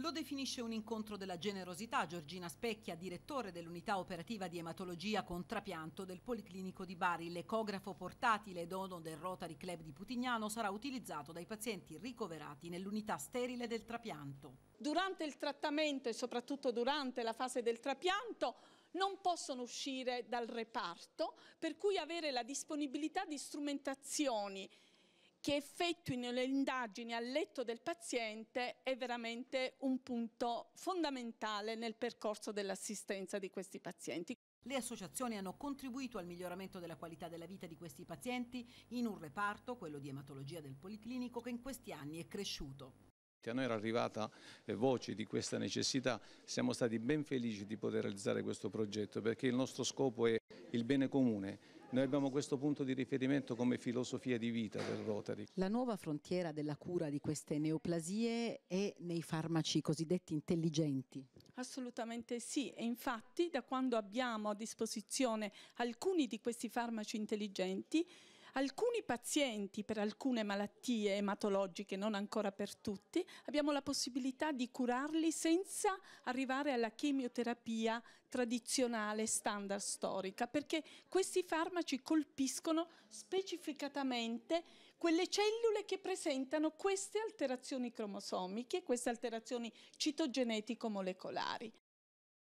Lo definisce un incontro della generosità Giorgina Specchia, direttore dell'unità operativa di ematologia con trapianto del Policlinico di Bari. L'ecografo portatile dono del Rotary Club di Putignano sarà utilizzato dai pazienti ricoverati nell'unità sterile del trapianto. Durante il trattamento e soprattutto durante la fase del trapianto non possono uscire dal reparto, per cui avere la disponibilità di strumentazioni che effettuino le indagini al letto del paziente è veramente un punto fondamentale nel percorso dell'assistenza di questi pazienti. Le associazioni hanno contribuito al miglioramento della qualità della vita di questi pazienti in un reparto, quello di ematologia del Policlinico, che in questi anni è cresciuto. A noi era arrivata eh, voce di questa necessità, siamo stati ben felici di poter realizzare questo progetto perché il nostro scopo è il bene comune, noi abbiamo questo punto di riferimento come filosofia di vita del Rotary. La nuova frontiera della cura di queste neoplasie è nei farmaci cosiddetti intelligenti? Assolutamente sì e infatti da quando abbiamo a disposizione alcuni di questi farmaci intelligenti alcuni pazienti per alcune malattie ematologiche, non ancora per tutti, abbiamo la possibilità di curarli senza arrivare alla chemioterapia tradizionale standard storica, perché questi farmaci colpiscono specificatamente quelle cellule che presentano queste alterazioni cromosomiche, queste alterazioni citogenetico-molecolari.